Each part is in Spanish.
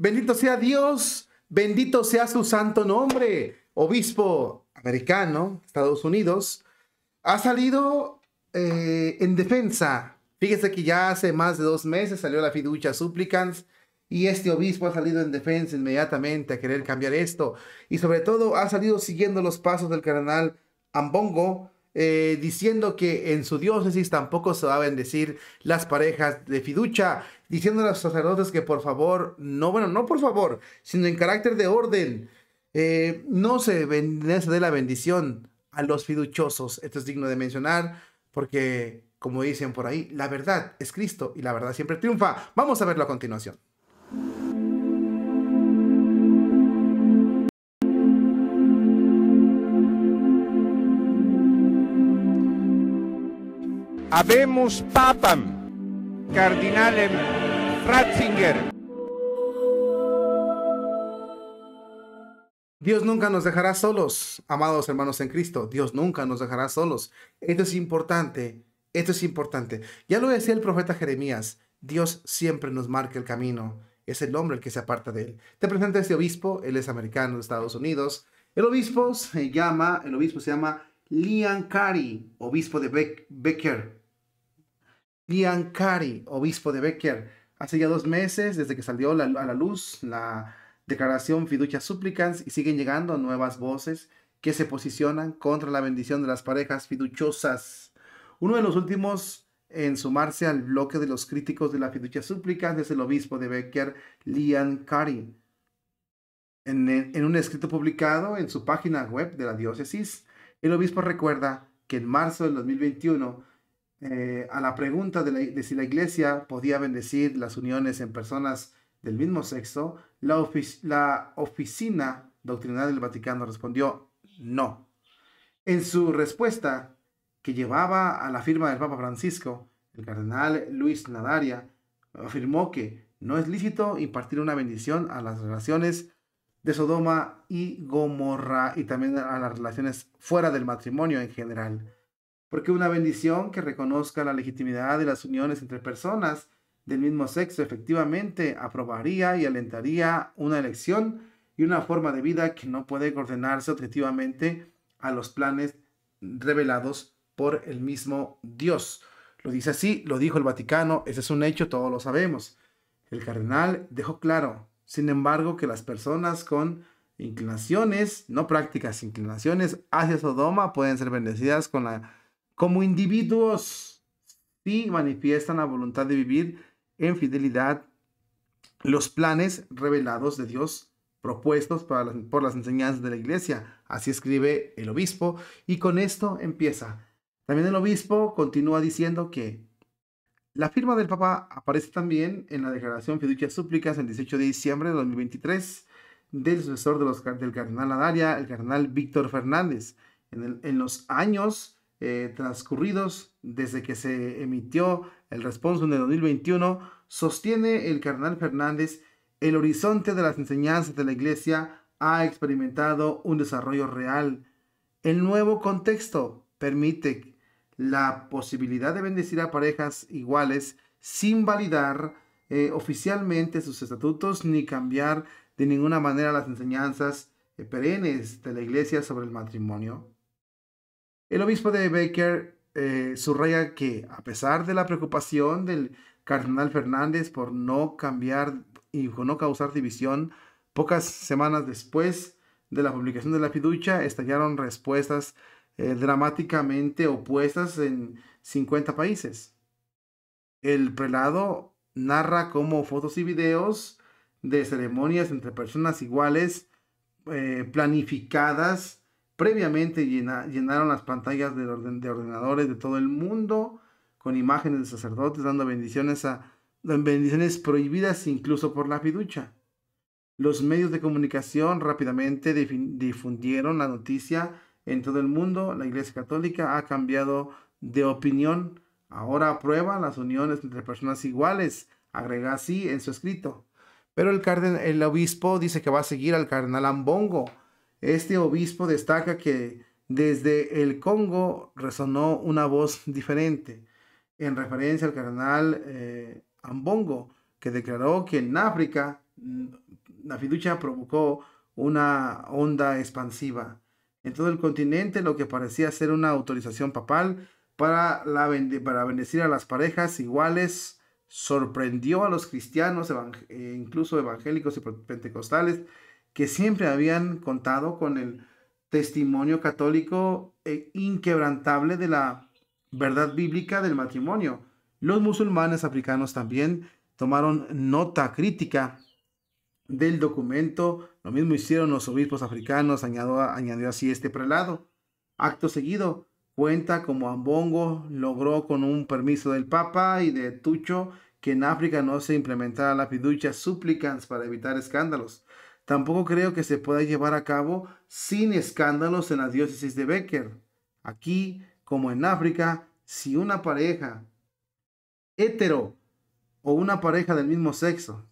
Bendito sea Dios, bendito sea su santo nombre. Obispo americano, Estados Unidos, ha salido eh, en defensa. Fíjese que ya hace más de dos meses salió la fiducia supplicans y este obispo ha salido en defensa inmediatamente a querer cambiar esto. Y sobre todo ha salido siguiendo los pasos del cardenal Ambongo, eh, diciendo que en su diócesis tampoco se va a bendecir las parejas de fiducia, diciendo a los sacerdotes que por favor, no, bueno, no por favor, sino en carácter de orden, eh, no se, se dé la bendición a los fiduchosos, Esto es digno de mencionar porque, como dicen por ahí, la verdad es Cristo y la verdad siempre triunfa. Vamos a verlo a continuación. Habemos Papam, Cardinalem Ratzinger. Dios nunca nos dejará solos, amados hermanos en Cristo. Dios nunca nos dejará solos. Esto es importante. Esto es importante. Ya lo decía el profeta Jeremías. Dios siempre nos marca el camino. Es el hombre el que se aparta de él. Te presento a este obispo. Él es americano de Estados Unidos. El obispo se llama, el obispo se llama Liam Cari, obispo de Becker, Lian Cari, obispo de Becker, hace ya dos meses desde que salió a la luz la declaración Fiducia Supplicans y siguen llegando nuevas voces que se posicionan contra la bendición de las parejas fiduciosas. Uno de los últimos en sumarse al bloque de los críticos de la fiducia Supplicans es el obispo de Becker, Lian Cari. En, en un escrito publicado en su página web de la diócesis, el obispo recuerda que en marzo del 2021 eh, a la pregunta de, si la iglesia podía bendecir las uniones en personas del mismo sexo, la, la oficina doctrinal del Vaticano respondió no. En su respuesta, que llevaba a la firma del Papa Francisco, el cardenal Luis Nadaria afirmó que no es lícito impartir una bendición a las relaciones de Sodoma y Gomorra y también a las relaciones fuera del matrimonio en general porque una bendición que reconozca la legitimidad de las uniones entre personas del mismo sexo efectivamente aprobaría y alentaría una elección y una forma de vida que no puede coordinarse objetivamente a los planes revelados por el mismo Dios. Lo dice así, lo dijo el Vaticano, ese es un hecho, todos lo sabemos. El cardenal dejó claro, sin embargo, que las personas con inclinaciones, no prácticas, inclinaciones hacia Sodoma pueden ser bendecidas con la como individuos, sí manifiestan la voluntad de vivir en fidelidad los planes revelados de Dios propuestos por las enseñanzas de la iglesia. Así escribe el obispo y con esto empieza. También el obispo continúa diciendo que la firma del Papa aparece también en la declaración Fiducia Súplicas el 18 de diciembre de 2023 del sucesor del cardenal Adaria, el cardenal Víctor Fernández. en los años eh, transcurridos desde que se emitió el en el 2021, sostiene el carnal Fernández, el horizonte de las enseñanzas de la Iglesia ha experimentado un desarrollo real. El nuevo contexto permite la posibilidad de bendecir a parejas iguales sin validar eh, oficialmente sus estatutos ni cambiar de ninguna manera las enseñanzas eh, perennes de la Iglesia sobre el matrimonio. El obispo de Baker eh, subraya que, a pesar de la preocupación del cardenal Fernández por no cambiar y por no causar división, pocas semanas después de la publicación de la fiducia estallaron respuestas eh, dramáticamente opuestas en 50 países. El prelado narra cómo fotos y videos de ceremonias entre personas iguales, eh, planificadas Previamente llenaron las pantallas de, ordenadores de todo el mundo con imágenes de sacerdotes dando bendiciones, prohibidas incluso por la fiducia. Los medios de comunicación rápidamente difundieron la noticia en todo el mundo. La Iglesia Católica ha cambiado de opinión. Ahora aprueba las uniones entre personas iguales, agrega así en su escrito. Pero el, el obispo dice que va a seguir al cardenal Ambongo este obispo destaca que desde el Congo resonó una voz diferente, en referencia al cardenal eh, Ambongo, que declaró que en África mm, la fiducia provocó una onda expansiva. En todo el continente, lo que parecía ser una autorización papal para, la para bendecir a las parejas iguales sorprendió a los cristianos, eh, incluso evangélicos y pentecostales, que siempre habían contado con el testimonio católico e inquebrantable de la verdad bíblica del matrimonio. Los musulmanes africanos también tomaron nota crítica del documento. Lo mismo hicieron los obispos africanos, añadió, añadió así este prelado. Acto seguido, cuenta como Ambongo logró con un permiso del Papa y de Tucho que en África no se implementara la fiducia súplicas para evitar escándalos tampoco creo que se pueda llevar a cabo sin escándalos en la diócesis de Becker. Aquí, como en África, si una pareja hetero o una pareja del mismo sexo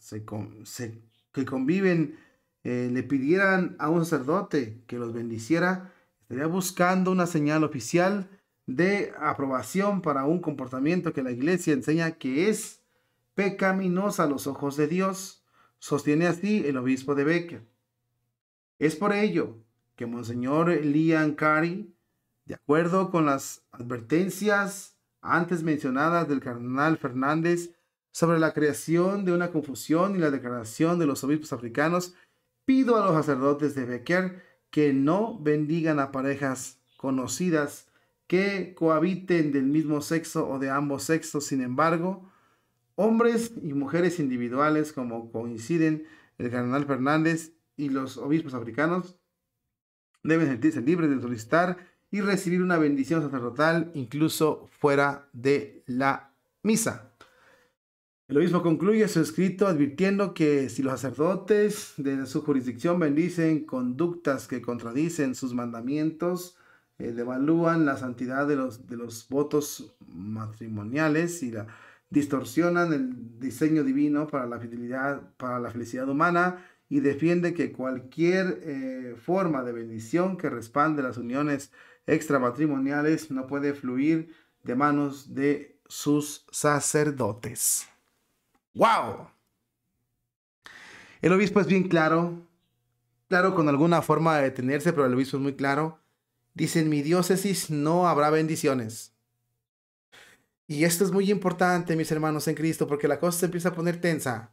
que conviven eh, le pidieran a un sacerdote que los bendiciera, estaría buscando una señal oficial de aprobación para un comportamiento que la iglesia enseña que es pecaminosa a los ojos de Dios sostiene así el obispo de Becker. Es por ello que Monseñor Lian Cari, de acuerdo con las advertencias antes mencionadas del cardenal Fernández sobre la creación de una confusión y la declaración de los obispos africanos, pido a los sacerdotes de Becker que no bendigan a parejas conocidas que cohabiten del mismo sexo o de ambos sexos. Sin embargo, Hombres y mujeres individuales como coinciden el cardenal Fernández y los obispos africanos deben sentirse libres de solicitar y recibir una bendición sacerdotal incluso fuera de la misa. El obispo concluye su escrito advirtiendo que si los sacerdotes de su jurisdicción bendicen conductas que contradicen sus mandamientos, eh, devalúan la santidad de los, de los votos matrimoniales y la distorsionan el diseño divino para la fidelidad, para la felicidad humana y defiende que cualquier eh, forma de bendición que respalde las uniones extramatrimoniales no puede fluir de manos de sus sacerdotes. ¡Wow! El obispo es bien claro, claro con alguna forma de detenerse, pero el obispo es muy claro. Dice, en mi diócesis no habrá bendiciones. Y esto es muy importante, mis hermanos en Cristo, porque la cosa se empieza a poner tensa.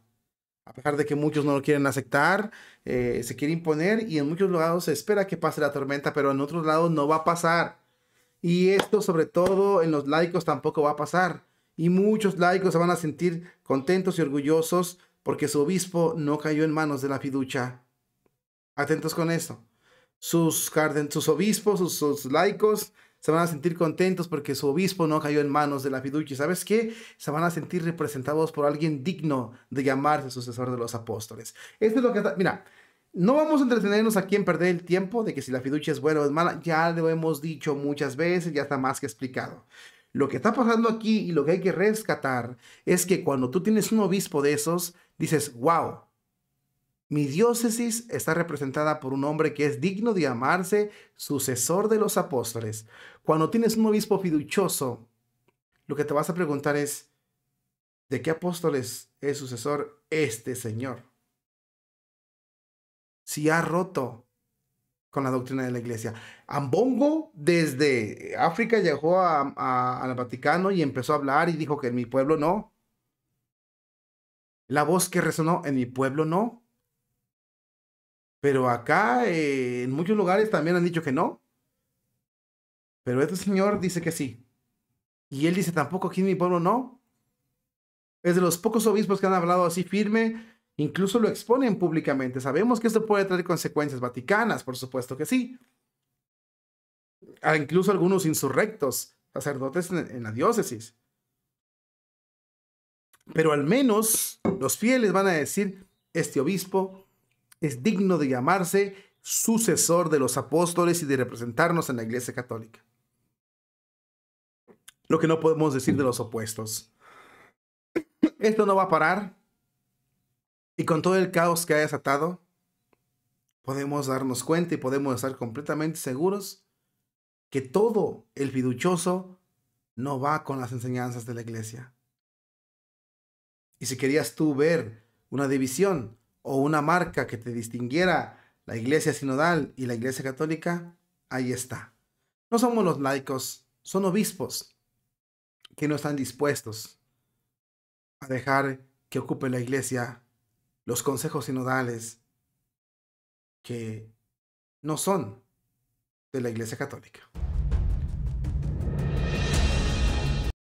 A pesar de que muchos no lo quieren aceptar, eh, se quiere imponer y en muchos lados se espera que pase la tormenta, pero en otros lados no va a pasar. Y esto sobre todo en los laicos tampoco va a pasar. Y muchos laicos se van a sentir contentos y orgullosos porque su obispo no cayó en manos de la fiducia. Atentos con esto. Sus, sus obispos, sus laicos, se van a sentir contentos porque su obispo no cayó en manos de la fiducia. ¿Sabes qué? Se van a sentir representados por alguien digno de llamarse sucesor de los apóstoles. Esto es lo que está... Mira, no vamos a entretenernos aquí en perder el tiempo de que si la fiducia es buena o es mala. Ya lo hemos dicho muchas veces, ya está más que explicado. Lo que está pasando aquí y lo que hay que rescatar es que cuando tú tienes un obispo de esos, dices, wow, mi diócesis está representada por un hombre que es digno de amarse, sucesor de los apóstoles. Cuando tienes un obispo fiducioso, lo que te vas a preguntar es, ¿de qué apóstoles es sucesor este señor? Si ha roto con la doctrina de la iglesia. Ambongo desde África llegó al Vaticano y empezó a hablar y dijo que en mi pueblo no. La voz que resonó en mi pueblo no. Pero acá, eh, en muchos lugares también han dicho que no. Pero este señor dice que sí. Y él dice tampoco aquí en mi pueblo no. Es de los pocos obispos que han hablado así firme, incluso lo exponen públicamente. Sabemos que esto puede traer consecuencias vaticanas, por supuesto que sí. Ah, incluso algunos insurrectos, sacerdotes en la diócesis. Pero al menos los fieles van a decir, este obispo es digno de llamarse sucesor de los apóstoles y de representarnos en la Iglesia Católica. Lo que no podemos decir de los opuestos. Esto no va a parar. Y con todo el caos que ha atado, podemos darnos cuenta y podemos estar completamente seguros que todo el fiduchoso no va con las enseñanzas de la iglesia. Y si querías tú ver una división, o una marca que te distinguiera la iglesia sinodal y la iglesia católica, ahí está. No somos los laicos, son obispos que no están dispuestos a dejar que ocupe la iglesia los consejos sinodales que no son de la iglesia católica.